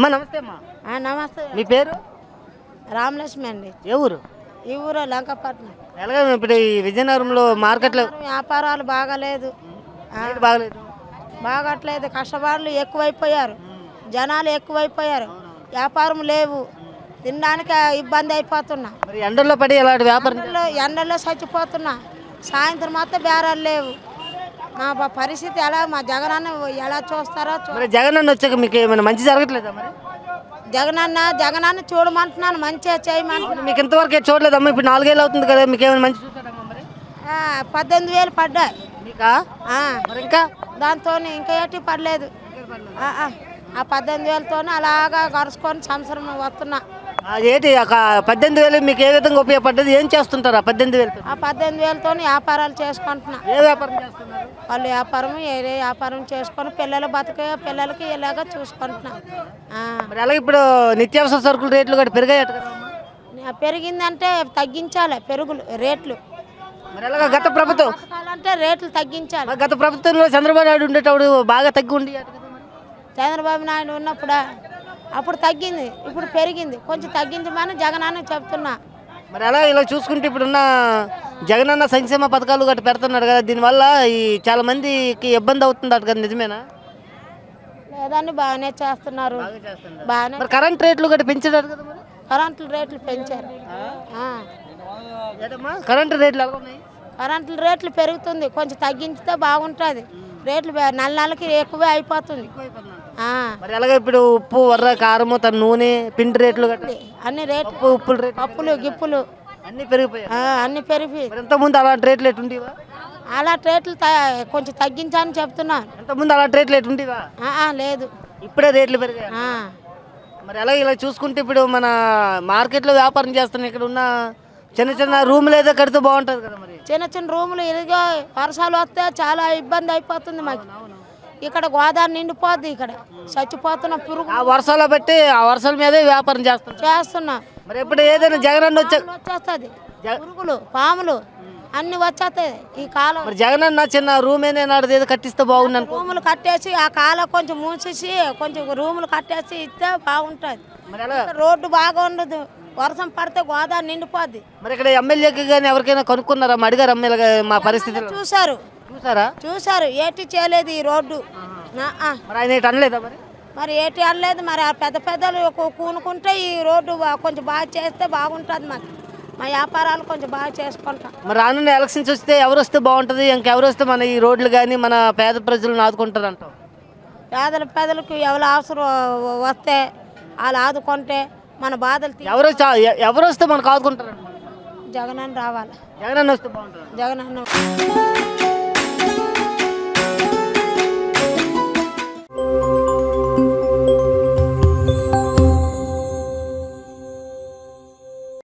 అమ్మ నమస్తే అమ్మా నమస్తే మీ పేరు రామలక్ష్మి అండి ఏ ఊరు ఈ ఊరు లంకపట్నం ఎలాగ ఇప్పుడు ఈ విజయనగరంలో మార్కెట్లో వ్యాపారాలు బాగాలేదు బాగలేదు బాగట్లేదు కష్టపడులు ఎక్కువైపోయారు జనాలు ఎక్కువైపోయారు వ్యాపారం లేవు తినడానికి ఇబ్బంది అయిపోతున్నా ఎండల్లో పడి ఎలాంటి వ్యాపారంలో ఎండల్లో చచ్చిపోతున్నా సాయంత్రం మొత్తం బేరాలు లేవు మా పరిస్థితి ఎలా మా అన్న ఎలా చూస్తారో జగన్ అన్న వచ్చాక మీకు ఏమైనా మంచి జరగట్లేదా మరి జగన్ అన్న చూడమంటున్నాను మంచిగా చేయమంటున్నాను మీకు ఇంతవరకు చూడలేదమ్మా ఇప్పుడు నాలుగేళ్ళు అవుతుంది కదా మీకు ఏమైనా మంచి చూసారమ్మా మరి పద్దెనిమిది వేలు పడ్డాయి ఇంకా దాంతో ఇంకా ఏంటి పడలేదు ఆ పద్దెనిమిది వేలతో అలాగా గరుచుకొని సంవత్సరం వస్తున్నా అదేంటి ఒక పద్దెనిమిది వేలు మీకు ఏ విధంగా ఉపయోగపడ్డది ఏం చేస్తుంటారు పద్దెనిమిది వేలు ఆ పద్దెనిమిది వేలతో వ్యాపారాలు చేసుకుంటున్నా ఏ వ్యాపారం చేస్తున్నారు వాళ్ళు వ్యాపారం ఏ వ్యాపారం చేసుకొని పిల్లలు బతికే పిల్లలకి ఇలాగా చూసుకుంటున్నా మరి అలాగే ఇప్పుడు నిత్యావసర సరుకుల రేట్లు కూడా పెరిగాయట పెరిగిందంటే తగ్గించాలి పెరుగులు రేట్లు మరి గత ప్రభుత్వం అంటే రేట్లు తగ్గించాలి గత ప్రభుత్వంలో చంద్రబాబు నాయుడు ఉండేటప్పుడు బాగా తగ్గి ఉండి చంద్రబాబు నాయుడు ఉన్నప్పుడు అప్పుడు తగ్గింది ఇప్పుడు పెరిగింది కొంచెం తగ్గించమని జగన్ అన్న చెప్తున్నా మరి అలా ఇలా చూసుకుంటే ఇప్పుడున్న జగన్ అన్న సంక్షేమ పథకాలు గట్రా పెడుతున్నాడు కదా దీనివల్ల ఈ చాలా మందికి ఇబ్బంది అవుతుంది అట్ కదా నిజమేనా లేదని బాగానే చేస్తున్నారు బాగానే కరెంట్ రేట్లు గట్రా పెంచారు కదా కరెంటు రేట్లు పెంచారు కరెంటు కరెంట్ రేట్లు ఎలా కరెంటు రేట్లు పెరుగుతుంది కొంచెం తగ్గించితే బాగుంటుంది రేట్లు నెల నెలకి ఎక్కువే అయిపోతుంది మరి ఇప్పుడు ఉప్పు వర్ర కారము తన నూనె పిండి రేట్లు అన్ని రేట్లు ఉప్పులు రేట్లు పప్పులు గిప్పులు అన్ని పెరిగిపోయాయి అన్ని పెరిగి ఇంతకుముందు అలాంటి రేట్లు ఎటుండేవా అలా రేట్లు కొంచెం తగ్గించాలని చెప్తున్నా ఇంతకుముందు అలా రేట్లు ఎటుండేవా లేదు ఇప్పుడే రేట్లు పెరిగాయి మరి అలాగే ఇలా చూసుకుంటే ఇప్పుడు మన మార్కెట్లో వ్యాపారం చేస్తున్నాయి ఇక్కడ ఉన్న చిన్న చిన్న రూములు ఏదో కడితే బాగుంటుంది కదా మరి చిన్న చిన్న రూములు ఇదిగో వర్షాలు వస్తే చాలా ఇబ్బంది అయిపోతుంది మాకు ఇక్కడ గోదావరి నిండిపోద్ది ఇక్కడ చచ్చిపోతున్న పురుగు ఆ వర్షాలు బట్టి ఆ వర్షాల మీదే వ్యాపారం చేస్తాం చేస్తున్నా మరి ఎప్పుడు ఏదైనా జగన్ అన్న వచ్చేస్తుంది పురుగులు పాములు అన్ని వచ్చేస్తాయి ఈ కాలం మరి జగన్ అన్న చిన్న రూమ్ ఏదైనా ఏదో కట్టిస్తే బాగుంది రూములు కట్టేసి ఆ కాలం కొంచెం మూసేసి కొంచెం రూములు కట్టేసి ఇస్తే బాగుంటుంది రోడ్డు బాగా ఉండదు వర్షం పడితే గోదావరి నిండిపోద్ది మరి ఇక్కడ ఎమ్మెల్యేకి కానీ ఎవరికైనా కనుక్కున్నారా అడిగారు ఎమ్మెల్యే మా పరిస్థితి చూశారు చూసారా చూశారు ఏటి చేయలేదు ఈ రోడ్డు ఆయన ఏటి అనలేదా మరి మరి ఏటి అనలేదు మరి ఆ పెద్ద పెద్దలు కూనుకుంటే ఈ రోడ్డు కొంచెం బాగా చేస్తే బాగుంటుంది మరి మా వ్యాపారాలు కొంచెం బాగా చేసుకుంటాం మరి రానున్న ఎలక్షన్స్ వస్తే ఎవరు వస్తే బాగుంటుంది ఇంకెవరు వస్తే మన ఈ రోడ్లు కానీ మన పేద ప్రజలను ఆదుకుంటారు అంటాం పేదల పేదలకు ఎవరు అవసరం వస్తే వాళ్ళు ఆదుకుంటే మన బాధలు తీ- ఎవరు ఎవరు వస్తే మనకు ఆదుకుంటారు జగనన్న రావాలి జగన్ అన్న వస్తే బాగుంటుంది జగనన్న